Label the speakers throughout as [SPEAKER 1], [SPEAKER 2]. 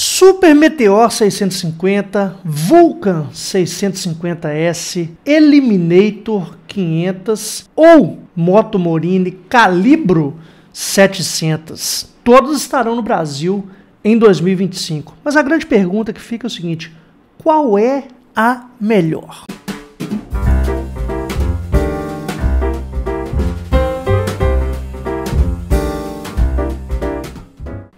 [SPEAKER 1] Super Meteor 650, Vulcan 650S, Eliminator 500 ou Moto Morini Calibro 700. Todos estarão no Brasil em 2025. Mas a grande pergunta que fica é o seguinte: qual é a melhor?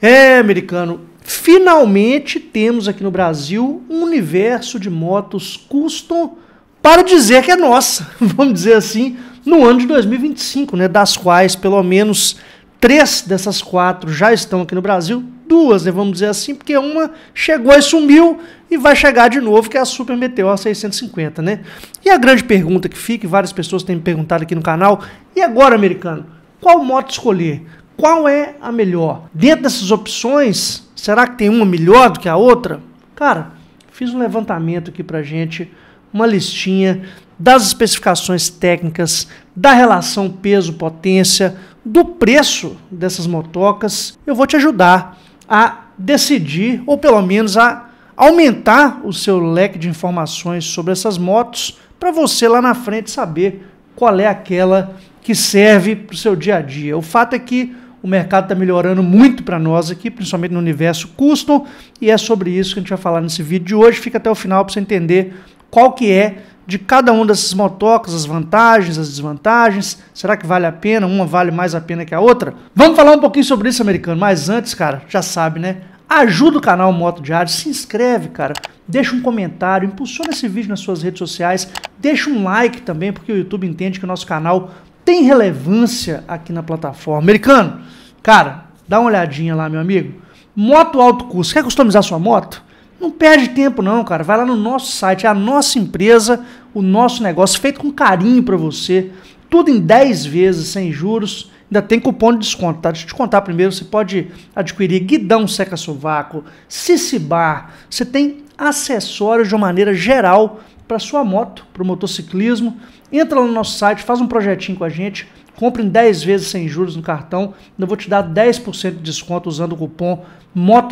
[SPEAKER 1] É, americano, finalmente temos aqui no Brasil um universo de motos custom para dizer que é nossa, vamos dizer assim, no ano de 2025, né, das quais pelo menos três dessas quatro já estão aqui no Brasil, duas, né, vamos dizer assim, porque uma chegou e sumiu e vai chegar de novo, que é a Super Meteor 650, né? E a grande pergunta que fica, e várias pessoas têm me perguntado aqui no canal, e agora, americano, qual moto escolher? Qual é a melhor? Dentro dessas opções, será que tem uma melhor do que a outra? Cara, fiz um levantamento aqui pra gente, uma listinha das especificações técnicas, da relação peso-potência, do preço dessas motocas. Eu vou te ajudar a decidir, ou pelo menos a aumentar o seu leque de informações sobre essas motos, para você lá na frente saber qual é aquela que serve para o seu dia a dia. O fato é que o mercado está melhorando muito para nós aqui, principalmente no universo custom, e é sobre isso que a gente vai falar nesse vídeo de hoje. Fica até o final para você entender qual que é de cada um desses motocas, as vantagens, as desvantagens. Será que vale a pena? Uma vale mais a pena que a outra? Vamos falar um pouquinho sobre isso, americano. Mas antes, cara, já sabe, né? Ajuda o canal Moto Diário, se inscreve, cara, deixa um comentário, impulsiona esse vídeo nas suas redes sociais, deixa um like também, porque o YouTube entende que o nosso canal tem relevância aqui na plataforma. Americano, cara, dá uma olhadinha lá, meu amigo. Moto alto custo. Quer customizar sua moto? Não perde tempo não, cara. Vai lá no nosso site, é a nossa empresa, o nosso negócio feito com carinho para você. Tudo em 10 vezes, sem juros. Ainda tem cupom de desconto, tá? Deixa eu te contar primeiro, você pode adquirir guidão seca sovaco, sissibar. Você tem acessórios de uma maneira geral para sua moto, para o motociclismo. Entra lá no nosso site, faz um projetinho com a gente, compre em 10 vezes sem juros no cartão, eu vou te dar 10% de desconto usando o cupom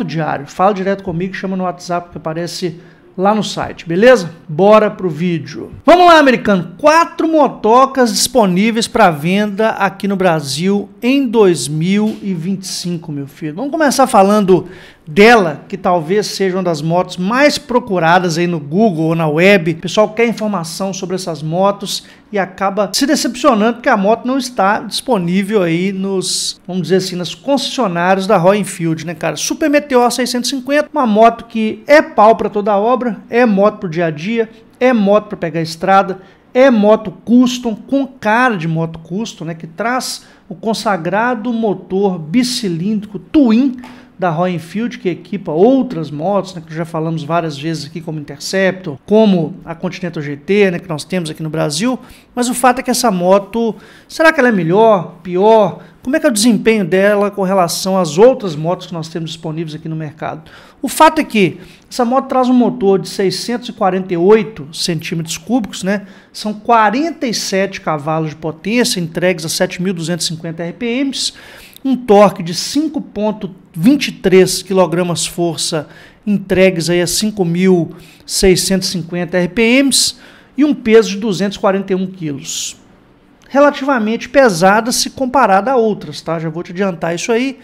[SPEAKER 1] Diário. Fala direto comigo, chama no WhatsApp que aparece lá no site, beleza? Bora pro vídeo. Vamos lá, americano. Quatro motocas disponíveis para venda aqui no Brasil em 2025, meu filho. Vamos começar falando dela, que talvez seja uma das motos mais procuradas aí no Google ou na web. O pessoal quer informação sobre essas motos e acaba se decepcionando porque a moto não está disponível aí nos, vamos dizer assim, nas concessionários da Royal Enfield, né, cara? Super Meteor 650, uma moto que é pau para toda obra, é moto para o dia a dia, é moto para pegar a estrada, é moto custom, com cara de moto custom, né, que traz o consagrado motor bicilíndrico twin da Roy Enfield, que equipa outras motos, né, que já falamos várias vezes aqui, como Interceptor, como a Continental GT, né, que nós temos aqui no Brasil, mas o fato é que essa moto, será que ela é melhor, pior? Como é que é o desempenho dela com relação às outras motos que nós temos disponíveis aqui no mercado? O fato é que essa moto traz um motor de 648 centímetros cúbicos, né? São 47 cavalos de potência entregues a 7.250 RPMs um torque de 5.23 kg força entregues aí a 5.650 RPMs e um peso de 241 quilos. Relativamente pesada se comparada a outras, tá? Já vou te adiantar isso aí.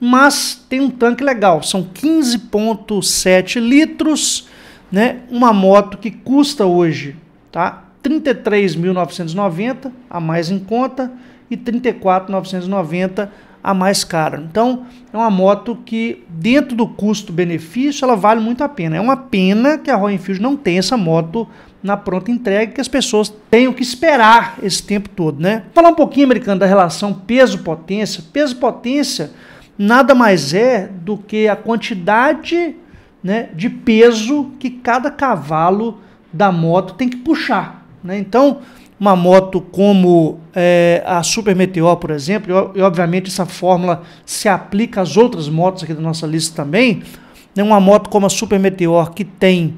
[SPEAKER 1] Mas tem um tanque legal, são 15,7 litros, né? Uma moto que custa hoje, tá? 33.990 a mais em conta e 34.990 a mais cara. Então, é uma moto que, dentro do custo-benefício, ela vale muito a pena. É uma pena que a Royal Enfield não tenha essa moto na pronta entrega, que as pessoas tenham que esperar esse tempo todo, né? Falar um pouquinho, americano, da relação peso-potência. Peso-potência nada mais é do que a quantidade né, de peso que cada cavalo da moto tem que puxar. Né? Então, uma moto como é, a Super Meteor, por exemplo, e, obviamente essa fórmula se aplica às outras motos aqui da nossa lista também, né, uma moto como a Super Meteor que tem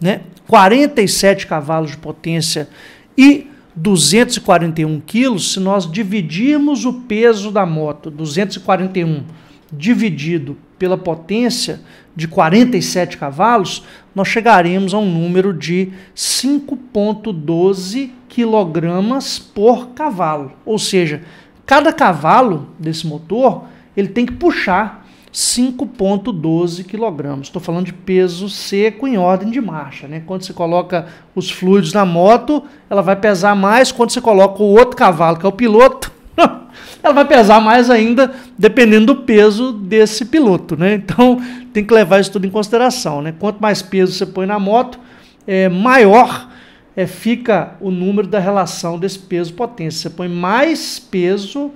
[SPEAKER 1] né, 47 cavalos de potência e 241 quilos, se nós dividirmos o peso da moto, 241 dividido pela potência de 47 cavalos, nós chegaremos a um número de 5.12 quilogramas por cavalo. Ou seja, cada cavalo desse motor ele tem que puxar 5,12 kg. Estou falando de peso seco em ordem de marcha. Né? Quando você coloca os fluidos na moto, ela vai pesar mais. Quando você coloca o outro cavalo, que é o piloto, ela vai pesar mais ainda, dependendo do peso desse piloto. Né? Então tem que levar isso tudo em consideração. Né? Quanto mais peso você põe na moto, é maior é, fica o número da relação desse peso-potência. Você põe mais peso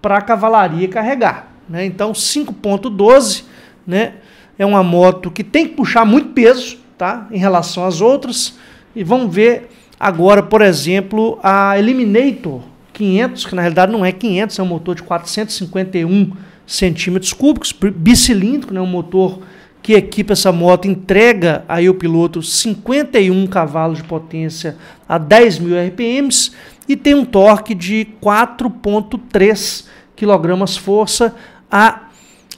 [SPEAKER 1] para a cavalaria carregar. Né? Então, 5.12 né, é uma moto que tem que puxar muito peso tá, em relação às outras. E vamos ver agora, por exemplo, a Eliminator 500, que na realidade não é 500, é um motor de 451 centímetros cúbicos, bicilíndrico, né, um motor que equipa essa moto entrega aí o piloto 51 cavalos de potência a 10.000 RPMs e tem um torque de 4.3 kg-força a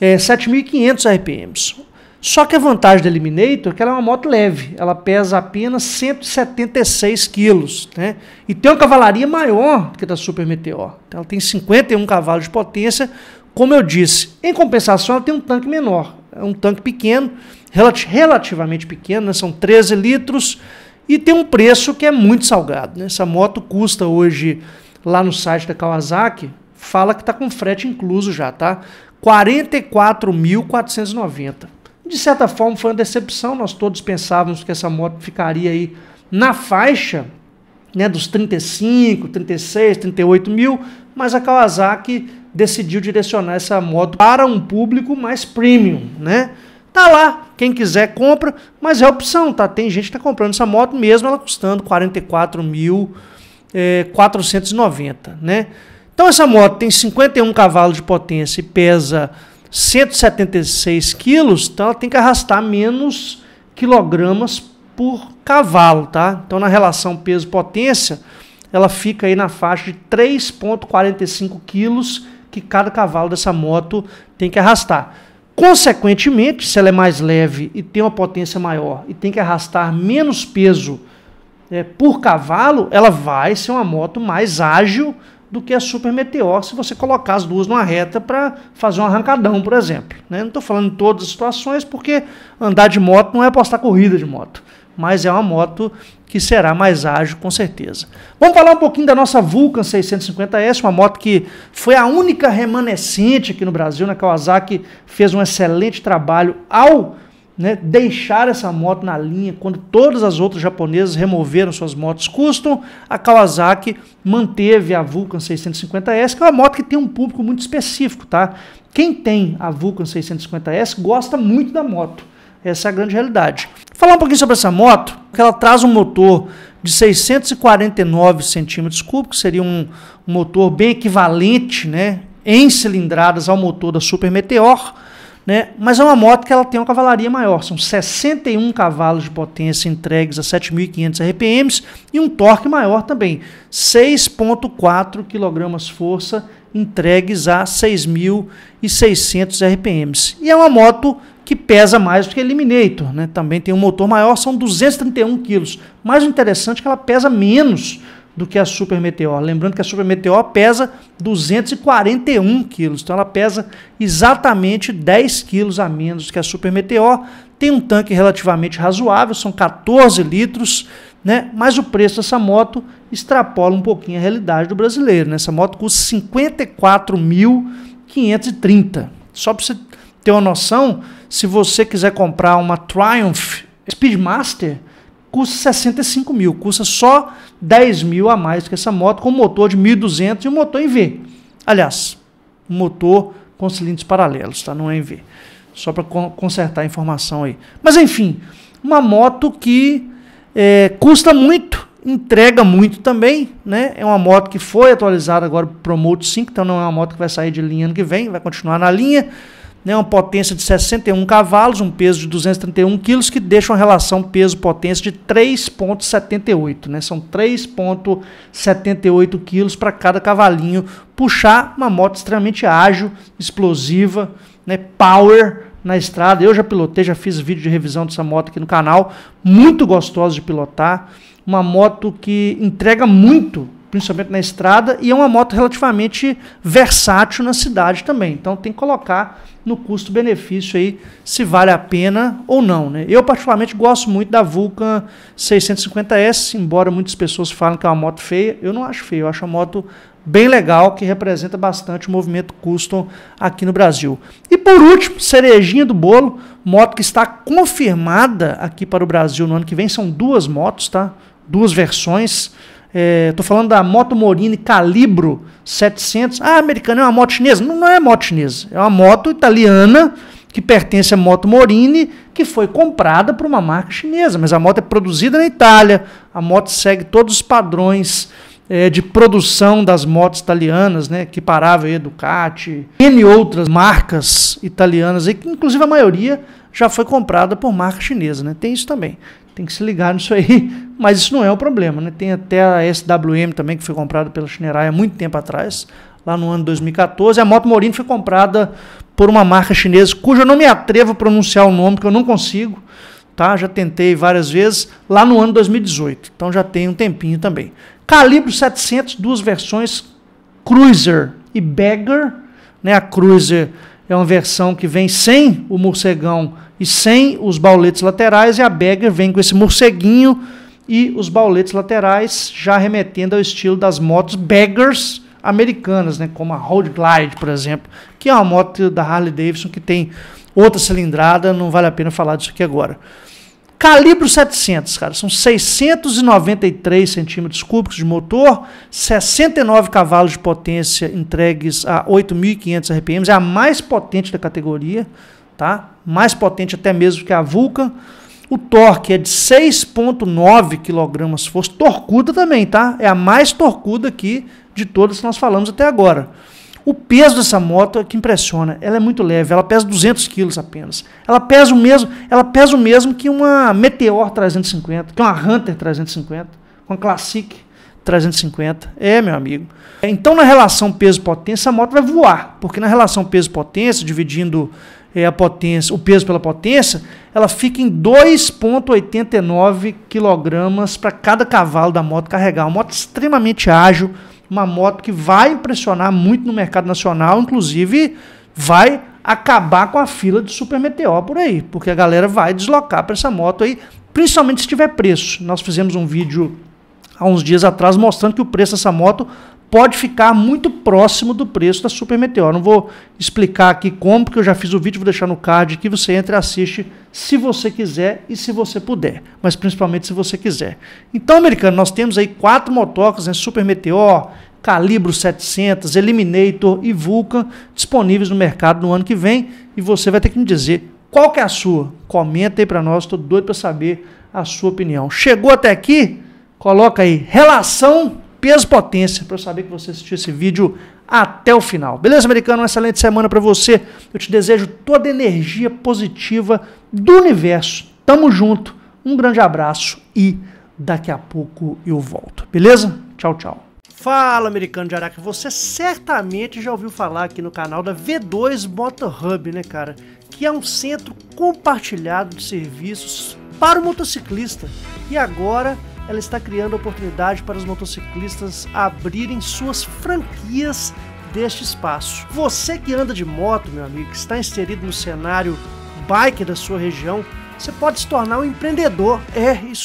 [SPEAKER 1] é, 7.500 RPMs. Só que a vantagem da Eliminator é que ela é uma moto leve, ela pesa apenas 176 quilos, né? E tem uma cavalaria maior do que a da Super Meteor. Então, ela tem 51 cavalos de potência, como eu disse. Em compensação, ela tem um tanque menor, é um tanque pequeno, relativamente pequeno, né? são 13 litros e tem um preço que é muito salgado. Né? Essa moto custa hoje, lá no site da Kawasaki, fala que está com frete incluso já, tá? 44.490. De certa forma foi uma decepção, nós todos pensávamos que essa moto ficaria aí na faixa né, dos 35, 36, 38 mil, mas a Kawasaki decidiu direcionar essa moto para um público mais premium, né? Tá lá, quem quiser compra, mas é opção, tá? Tem gente que tá comprando essa moto mesmo ela custando 44.490, é, né? Então essa moto tem 51 cavalos de potência e pesa 176 quilos, então ela tem que arrastar menos quilogramas por cavalo, tá? Então na relação peso-potência, ela fica aí na faixa de 3,45 quilos que cada cavalo dessa moto tem que arrastar. Consequentemente, se ela é mais leve e tem uma potência maior e tem que arrastar menos peso é, por cavalo, ela vai ser uma moto mais ágil do que a Super Meteor se você colocar as duas numa reta para fazer um arrancadão, por exemplo. Né? Não estou falando em todas as situações, porque andar de moto não é apostar corrida de moto mas é uma moto que será mais ágil com certeza. Vamos falar um pouquinho da nossa Vulcan 650S, uma moto que foi a única remanescente aqui no Brasil, na né? Kawasaki fez um excelente trabalho ao né, deixar essa moto na linha quando todas as outras japonesas removeram suas motos custom, a Kawasaki manteve a Vulcan 650S, que é uma moto que tem um público muito específico, tá? Quem tem a Vulcan 650S gosta muito da moto. Essa é a grande realidade. Falar um pouquinho sobre essa moto, que ela traz um motor de 649 centímetros cúbicos, seria um, motor bem equivalente, né, em cilindradas ao motor da Super Meteor, né? Mas é uma moto que ela tem uma cavalaria maior, são 61 cavalos de potência entregues a 7.500 RPMs e um torque maior também, 6.4 kgf entregues a 6.600 RPMs. E é uma moto que pesa mais do que a Eliminator, né? Também tem um motor maior, são 231 quilos. Mas o interessante é que ela pesa menos do que a Super Meteor. Lembrando que a Super Meteor pesa 241 quilos, então ela pesa exatamente 10 quilos a menos que a Super Meteor. Tem um tanque relativamente razoável, são 14 litros, né? Mas o preço dessa moto extrapola um pouquinho a realidade do brasileiro. Né? Essa moto custa 54.530. Só para você ter uma noção, se você quiser comprar uma Triumph Speedmaster, custa 65 mil, custa só 10 mil a mais que essa moto, com motor de 1.200 e um motor em V. Aliás, um motor com cilindros paralelos, tá? não é em V. Só para consertar a informação aí. Mas enfim, uma moto que é, custa muito, entrega muito também, né? É uma moto que foi atualizada agora para o Promote 5, então não é uma moto que vai sair de linha ano que vem, vai continuar na linha né, uma potência de 61 cavalos, um peso de 231 quilos, que deixa uma relação peso-potência de 3,78. Né? São 3,78 quilos para cada cavalinho puxar uma moto extremamente ágil, explosiva, né, power na estrada. Eu já pilotei, já fiz vídeo de revisão dessa moto aqui no canal. Muito gostosa de pilotar. Uma moto que entrega muito principalmente na estrada, e é uma moto relativamente versátil na cidade também. Então tem que colocar no custo-benefício aí se vale a pena ou não. Né? Eu particularmente gosto muito da Vulcan 650S, embora muitas pessoas falem que é uma moto feia, eu não acho feia, eu acho uma moto bem legal que representa bastante o movimento custom aqui no Brasil. E por último, cerejinha do bolo, moto que está confirmada aqui para o Brasil no ano que vem, são duas motos, tá? Duas versões é, tô falando da moto Morini Calibro 700. Ah, americana é uma moto chinesa? Não, não é moto chinesa. É uma moto italiana que pertence à moto Morini, que foi comprada por uma marca chinesa. Mas a moto é produzida na Itália. A moto segue todos os padrões é, de produção das motos italianas, né? parava aí, Ducati, N outras marcas italianas, aí, que inclusive a maioria já foi comprada por marca chinesa, né? Tem isso também. Tem que se ligar nisso aí, mas isso não é o problema, né? Tem até a SWM também, que foi comprada pela Schneider há muito tempo atrás, lá no ano 2014. A Moto Morino foi comprada por uma marca chinesa, cujo eu não me atrevo a pronunciar o nome, que eu não consigo, tá? Já tentei várias vezes, lá no ano 2018. Então já tem um tempinho também. Calibro 700, duas versões, Cruiser e Bagger, né? A Cruiser é uma versão que vem sem o morcegão e sem os bauletes laterais, e a Beggar vem com esse morceguinho e os bauletes laterais, já remetendo ao estilo das motos Beggars americanas, né, como a Road Glide, por exemplo, que é uma moto da Harley Davidson que tem outra cilindrada, não vale a pena falar disso aqui agora. Calibro 700, cara, são 693 centímetros cúbicos de motor, 69 cavalos de potência entregues a 8.500 RPM, é a mais potente da categoria, tá? Mais potente até mesmo que a Vulcan. O torque é de 6.9 kg-força, torcuda também, tá? É a mais torcuda aqui de todas que nós falamos até agora. O peso dessa moto é que impressiona. Ela é muito leve, ela pesa 200 quilos apenas. Ela pesa o mesmo, ela pesa o mesmo que uma Meteor 350, que uma Hunter 350, uma Classic 350. É, meu amigo. Então, na relação peso-potência, a moto vai voar, porque na relação peso-potência, dividindo é, a potência, o peso pela potência, ela fica em 2,89 kg para cada cavalo da moto carregar. Uma moto extremamente ágil uma moto que vai impressionar muito no mercado nacional, inclusive vai acabar com a fila de Super Meteor por aí, porque a galera vai deslocar para essa moto aí, principalmente se tiver preço. Nós fizemos um vídeo há uns dias atrás mostrando que o preço dessa moto pode ficar muito próximo do preço da Super Meteor. Não vou explicar aqui como, porque eu já fiz o vídeo, vou deixar no card que você entra e assiste se você quiser e se você puder, mas principalmente se você quiser. Então, americano, nós temos aí quatro motocas, né, Super Meteor, Calibro 700, Eliminator e Vulcan disponíveis no mercado no ano que vem e você vai ter que me dizer qual que é a sua? Comenta aí para nós, estou doido para saber a sua opinião. Chegou até aqui? Coloca aí relação peso potência para eu saber que você assistiu esse vídeo até o final. Beleza, americano? Uma excelente semana para você. Eu te desejo toda a energia positiva do universo. Tamo junto. Um grande abraço e daqui a pouco eu volto. Beleza? Tchau, tchau. Fala, americano de Araca. Você certamente já ouviu falar aqui no canal da V2 Motor Hub, né, cara? Que é um centro compartilhado de serviços para o motociclista. E agora ela está criando oportunidade para os motociclistas abrirem suas franquias deste espaço. Você que anda de moto, meu amigo, que está inserido no cenário bike da sua região, você pode se tornar um empreendedor. É, isso